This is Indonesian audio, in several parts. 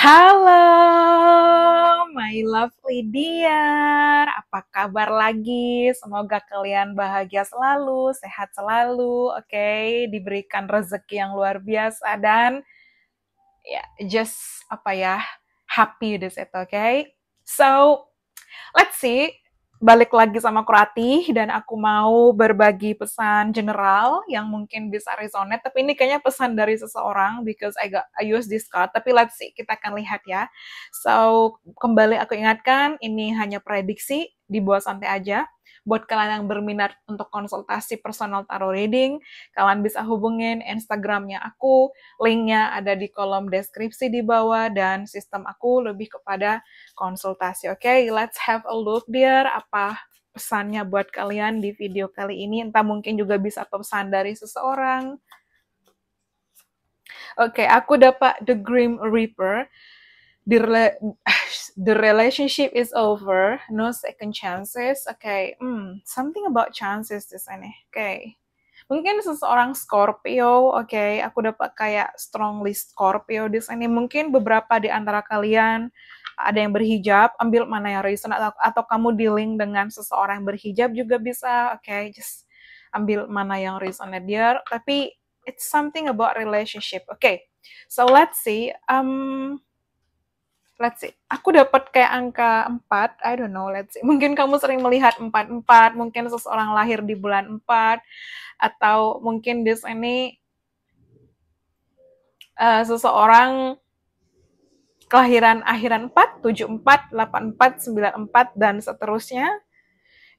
Halo, my lovely dear. Apa kabar lagi? Semoga kalian bahagia selalu, sehat selalu, oke, okay? diberikan rezeki yang luar biasa dan ya, yeah, just apa ya, happy this it, oke? Okay? So, let's see balik lagi sama Kurati dan aku mau berbagi pesan general yang mungkin bisa resonate tapi ini kayaknya pesan dari seseorang because I got I use this card tapi let's see kita akan lihat ya so kembali aku ingatkan ini hanya prediksi dibuat santai aja. Buat kalian yang berminat untuk konsultasi personal tarot reading, kalian bisa hubungin Instagramnya aku, linknya ada di kolom deskripsi di bawah, dan sistem aku lebih kepada konsultasi. Oke, okay? let's have a look dear, apa pesannya buat kalian di video kali ini. Entah mungkin juga bisa pesan dari seseorang. Oke, okay, aku dapat The Grim Reaper. Dirle the relationship is over, no second chances. Oke, okay. hmm, something about chances di sini. Oke. Okay. Mungkin seseorang Scorpio, oke, okay. aku dapat kayak strongly Scorpio di sini. Mungkin beberapa di antara kalian ada yang berhijab, ambil mana yang reason atau, atau kamu dealing dengan seseorang yang berhijab juga bisa. Oke, okay. just ambil mana yang reason dia, tapi it's something about relationship. Oke. Okay. So let's see um let's see, aku dapat kayak angka 4, I don't know, let's see. Mungkin kamu sering melihat 44, mungkin seseorang lahir di bulan 4 atau mungkin di sini uh, seseorang kelahiran akhiran 4, 74, 84, 94 dan seterusnya.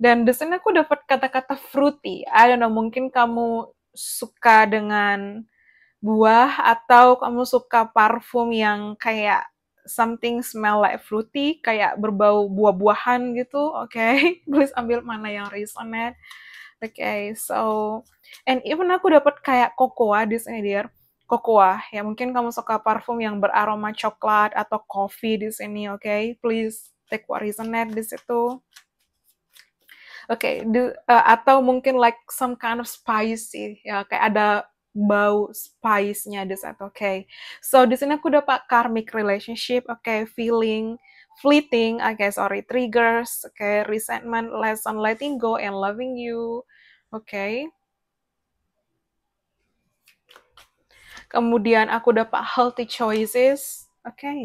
Dan di sini aku dapat kata-kata fruity. I don't know, mungkin kamu suka dengan buah atau kamu suka parfum yang kayak something smell like fruity, kayak berbau buah-buahan gitu, oke. Okay? Please ambil mana yang resonate. Oke, okay, so and even aku dapat kayak cocoa di sini dear. Kokoa, ya mungkin kamu suka parfum yang beraroma coklat atau coffee di sini, oke? Okay? Please take what resonate di situ. Oke, okay, uh, eh, atau mungkin like some kind of spicy, ya kayak ada bau spice-nya this oke. okay. So di sini aku dapat karmic relationship, oke, okay, feeling fleeting, oke, okay, sorry, triggers, oke, okay, resentment, lesson letting go and loving you. Oke. Okay. Kemudian aku dapat healthy choices. Oke. Okay.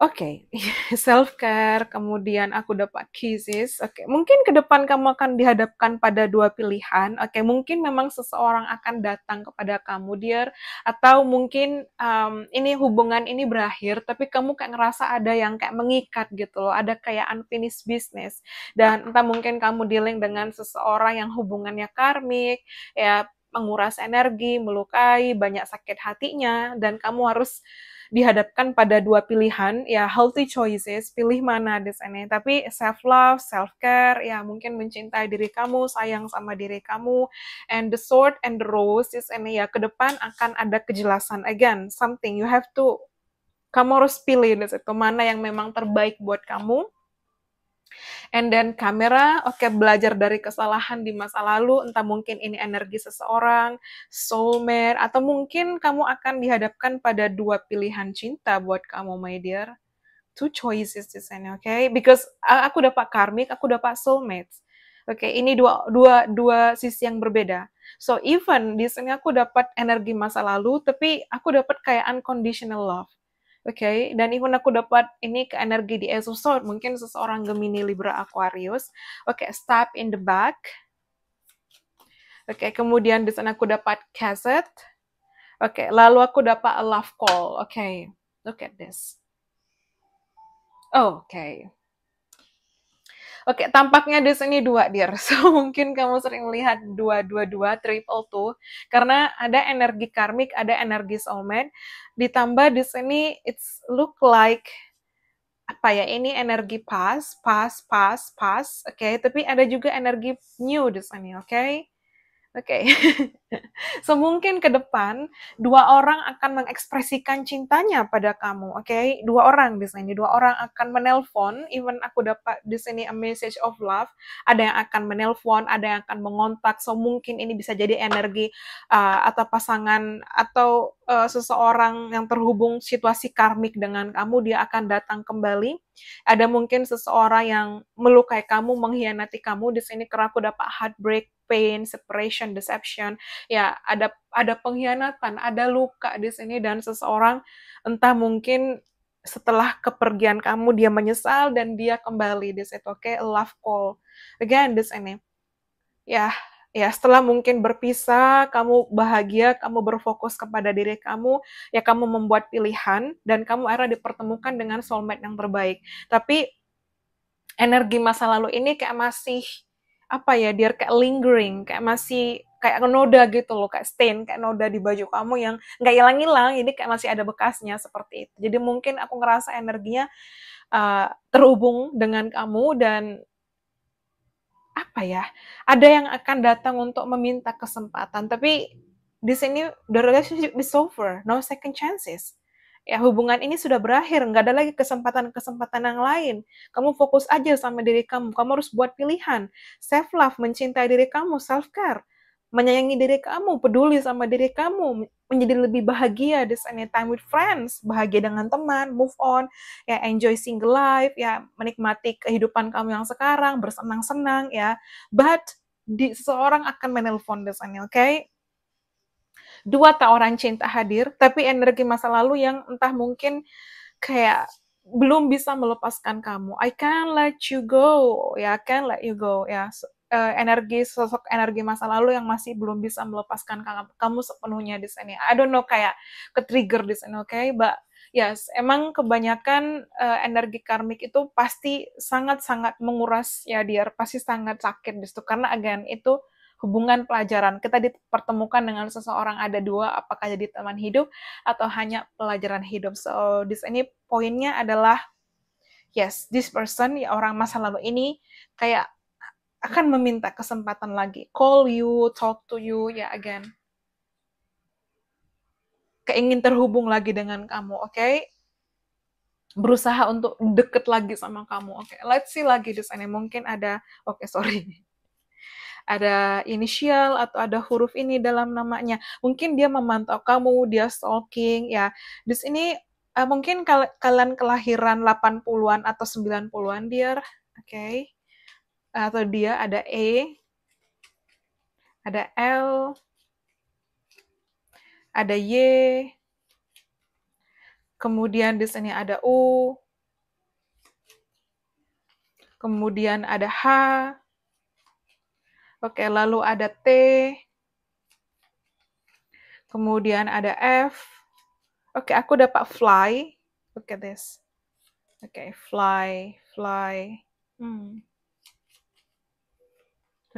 Oke, okay. self care, kemudian aku dapat kisses. Oke, okay. mungkin ke depan kamu akan dihadapkan pada dua pilihan. Oke, okay. mungkin memang seseorang akan datang kepada kamu, dear, atau mungkin um, ini hubungan ini berakhir, tapi kamu kayak ngerasa ada yang kayak mengikat gitu loh, ada kayak unfinished business. Dan entah mungkin kamu dealing dengan seseorang yang hubungannya karmik, ya menguras energi, melukai, banyak sakit hatinya, dan kamu harus dihadapkan pada dua pilihan ya healthy choices pilih mana di sini tapi self love self care ya mungkin mencintai diri kamu sayang sama diri kamu and the sword and the rose is ini ya ke depan akan ada kejelasan again something you have to kamu harus pilih di situ mana yang memang terbaik buat kamu And then kamera, oke okay, belajar dari kesalahan di masa lalu, entah mungkin ini energi seseorang, soulmate, atau mungkin kamu akan dihadapkan pada dua pilihan cinta buat kamu, my dear. Two choices di sini, oke? Okay? Because aku dapat karmik, aku dapat soulmate. Oke, okay, ini dua dua dua sisi yang berbeda. So even di sini aku dapat energi masa lalu, tapi aku dapat kayak unconditional love Oke, okay? dan even aku dapat ini ke energi di episode, mungkin seseorang Gemini, Libra, Aquarius. Oke, okay, step in the back. Oke, okay, kemudian di sana aku dapat cassette. Oke, okay, lalu aku dapat a love call. Oke, okay, look at this. Oh, oke. Okay. Oke, tampaknya di sini dua dear, So mungkin kamu sering melihat dua dua dua triple two karena ada energi karmik, ada energi soulmate. Ditambah di sini it's look like apa ya ini energi pas, pas, pas, pas. Oke, okay? tapi ada juga energi new di sini. Oke, okay? oke. Okay. Semungkin ke depan dua orang akan mengekspresikan cintanya pada kamu, oke? Okay? Dua orang di sini, dua orang akan menelpon. Even aku dapat di sini a message of love. Ada yang akan menelpon, ada yang akan mengontak. So mungkin ini bisa jadi energi uh, atau pasangan atau uh, seseorang yang terhubung situasi karmik dengan kamu, dia akan datang kembali. Ada mungkin seseorang yang melukai kamu, mengkhianati kamu. Di sini karena aku dapat heartbreak, pain, separation, deception ya ada ada pengkhianatan, ada luka di sini dan seseorang entah mungkin setelah kepergian kamu dia menyesal dan dia kembali di situ. Oke, okay? love call. Again di sini. Ya, ya setelah mungkin berpisah, kamu bahagia, kamu berfokus kepada diri kamu, ya kamu membuat pilihan dan kamu akhirnya dipertemukan dengan soulmate yang terbaik. Tapi energi masa lalu ini kayak masih apa ya, dia kayak lingering, kayak masih kayak noda gitu loh, kayak stain, kayak noda di baju kamu yang nggak hilang-hilang, ini kayak masih ada bekasnya seperti itu. Jadi mungkin aku ngerasa energinya uh, terhubung dengan kamu dan apa ya, ada yang akan datang untuk meminta kesempatan. Tapi di sini the relationship is over, no second chances ya hubungan ini sudah berakhir, nggak ada lagi kesempatan-kesempatan yang lain. Kamu fokus aja sama diri kamu. Kamu harus buat pilihan. Self love, mencintai diri kamu, self care menyayangi diri kamu, peduli sama diri kamu, menjadi lebih bahagia di any time with friends, bahagia dengan teman, move on, ya enjoy single life, ya menikmati kehidupan kamu yang sekarang, bersenang-senang ya. But di, seseorang akan menelpon di sana, oke? Okay? Dua tawaran cinta hadir, tapi energi masa lalu yang entah mungkin kayak belum bisa melepaskan kamu. I can't let you go, ya, yeah, I can't let you go, ya. Yeah. So, uh, energi sosok energi masa lalu yang masih belum bisa melepaskan kamu sepenuhnya di sini. I don't know kayak ke trigger di sini, oke? Okay? But yes, emang kebanyakan uh, energi karmik itu pasti sangat-sangat menguras ya dia pasti sangat sakit di situ karena again itu hubungan pelajaran. Kita dipertemukan dengan seseorang ada dua, apakah jadi teman hidup atau hanya pelajaran hidup. So, di sini poinnya adalah yes, this person ya orang masa lalu ini kayak akan meminta kesempatan lagi. Call you, talk to you, ya yeah, again. Keingin terhubung lagi dengan kamu, oke? Okay? Berusaha untuk deket lagi sama kamu, oke? Okay? Let's see lagi di sana. Mungkin ada, oke okay, sorry. Ada inisial atau ada huruf ini dalam namanya. Mungkin dia memantau kamu, dia stalking, ya. Di sini eh, mungkin kalian kelahiran 80-an atau 90-an, dear. Oke. Okay atau dia ada E, ada L, ada Y, kemudian di sini ada U, kemudian ada H, oke, lalu ada T, kemudian ada F, oke, aku dapat fly, look at this, oke, fly, fly, hmm.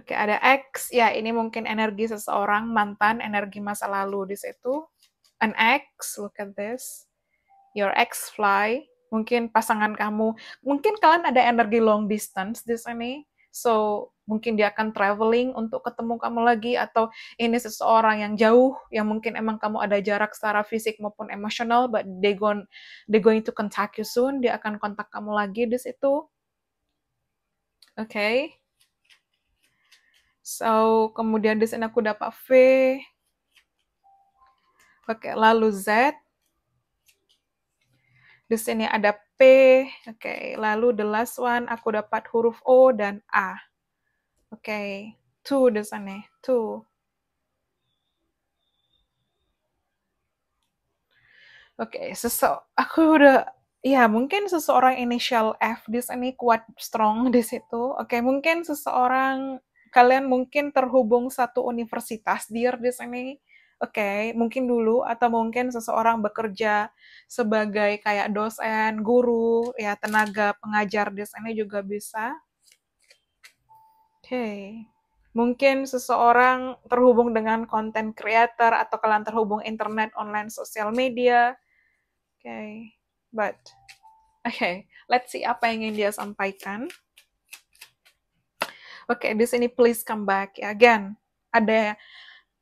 Oke, ada X. Ya, ini mungkin energi seseorang, mantan, energi masa lalu di situ. An X, look at this. Your X fly. Mungkin pasangan kamu. Mungkin kalian ada energi long distance di sini. So, mungkin dia akan traveling untuk ketemu kamu lagi atau ini seseorang yang jauh yang mungkin emang kamu ada jarak secara fisik maupun emosional but they going they going to contact you soon dia akan kontak kamu lagi di situ. Oke. Okay. So, kemudian di sini aku dapat V. Oke, lalu Z. Di sini ada P. Oke, lalu the last one aku dapat huruf O dan A. Oke, two di sana, two. Oke, okay, sesu aku udah ya mungkin seseorang initial F di sini kuat strong di situ. Oke, okay, mungkin seseorang kalian mungkin terhubung satu universitas dir di ini, Oke, okay, mungkin dulu atau mungkin seseorang bekerja sebagai kayak dosen, guru, ya tenaga pengajar di sini juga bisa. Oke. Okay. Mungkin seseorang terhubung dengan konten creator atau kalian terhubung internet, online, sosial media. Oke. Okay. But oke, okay. let's see apa yang ingin dia sampaikan pakai di ini please come back ya again ada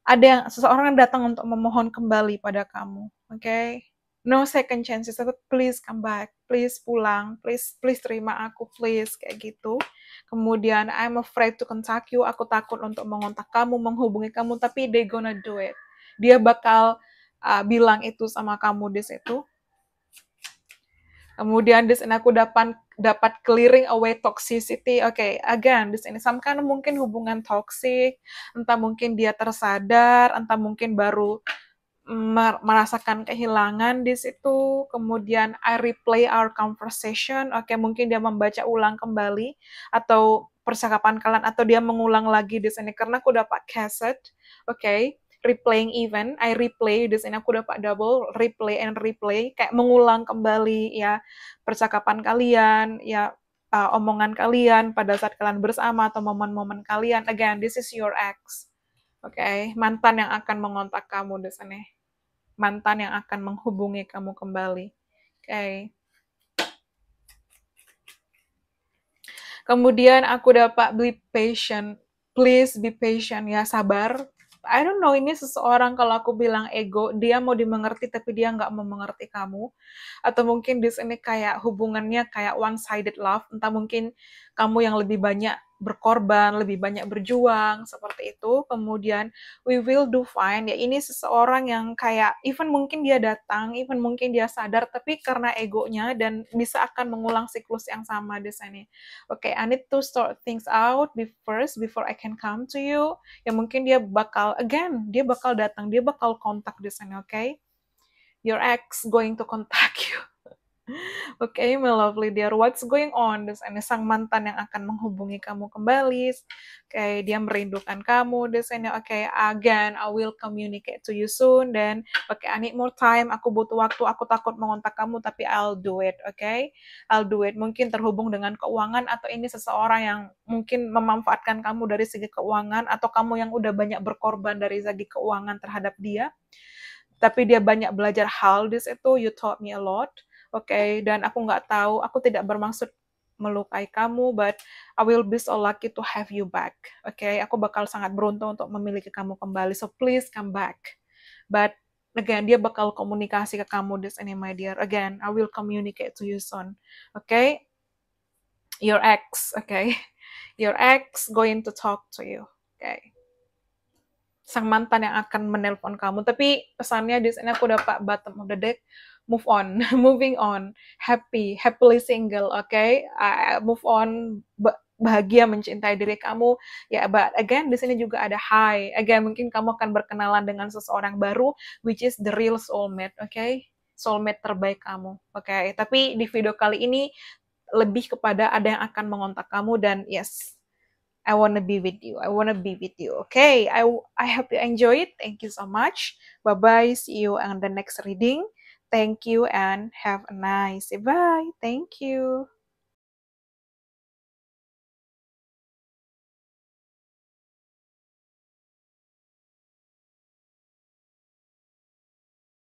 ada yang seseorang yang datang untuk memohon kembali pada kamu oke okay? no second chances tapi please come back please pulang please please terima aku please kayak gitu kemudian I'm afraid to contact you aku takut untuk mengontak kamu menghubungi kamu tapi they gonna do it dia bakal uh, bilang itu sama kamu di situ Kemudian di sini aku dapat dapat clearing away toxicity. Oke, okay, again di sini some mungkin hubungan toxic, entah mungkin dia tersadar, entah mungkin baru mm, merasakan kehilangan di situ. Kemudian I replay our conversation. Oke, okay, mungkin dia membaca ulang kembali atau percakapan kalian atau dia mengulang lagi di sini karena aku dapat cassette. Oke. Okay replaying event, I replay di sini aku dapat double replay and replay kayak mengulang kembali ya percakapan kalian, ya uh, omongan kalian pada saat kalian bersama atau momen-momen kalian. Again, this is your ex. Oke, okay? mantan yang akan mengontak kamu di sini. Mantan yang akan menghubungi kamu kembali. Oke. Okay. Kemudian aku dapat be patient. Please be patient ya, sabar I don't know ini seseorang kalau aku bilang ego dia mau dimengerti tapi dia nggak mau mengerti kamu atau mungkin di sini kayak hubungannya kayak one sided love entah mungkin kamu yang lebih banyak berkorban, lebih banyak berjuang seperti itu. Kemudian we will do fine. Ya ini seseorang yang kayak even mungkin dia datang, even mungkin dia sadar tapi karena egonya dan bisa akan mengulang siklus yang sama di sini. Oke, okay, I need to sort things out be first before I can come to you. Ya mungkin dia bakal again, dia bakal datang, dia bakal kontak di sini, oke? Okay? Your ex going to contact you okay, my lovely dear, what's going on? Terus ini sang mantan yang akan menghubungi kamu kembali. Okay, dia merindukan kamu. Terus ini, oke, okay, again, I will communicate to you soon. Dan, oke, okay, I need more time. Aku butuh waktu. Aku takut mengontak kamu, tapi I'll do it, oke? Okay? I'll do it. Mungkin terhubung dengan keuangan atau ini seseorang yang mungkin memanfaatkan kamu dari segi keuangan atau kamu yang udah banyak berkorban dari segi keuangan terhadap dia. Tapi dia banyak belajar hal, this itu, you taught me a lot Oke, okay, dan aku nggak tahu, aku tidak bermaksud melukai kamu, but I will be so lucky to have you back. Oke, okay? aku bakal sangat beruntung untuk memiliki kamu kembali. So please come back. But again, dia bakal komunikasi ke kamu this any my dear. Again, I will communicate to you soon. Oke, okay? your ex. Oke, okay? your ex going to talk to you. Oke. Okay? sang mantan yang akan menelpon kamu. Tapi pesannya di sini aku dapat bottom of the deck, move on, moving on, happy, happily single, oke, okay? uh, move on, bahagia mencintai diri kamu. Ya, but again di sini juga ada high. Again mungkin kamu akan berkenalan dengan seseorang baru, which is the real soulmate, oke? Okay? Soulmate terbaik kamu, oke? Okay? Tapi di video kali ini lebih kepada ada yang akan mengontak kamu dan yes, I wanna be with you. I wanna be with you. Okay, I, I hope you enjoy it. Thank you so much. Bye-bye. See you on the next reading. Thank you and have a nice day. Bye. Thank you.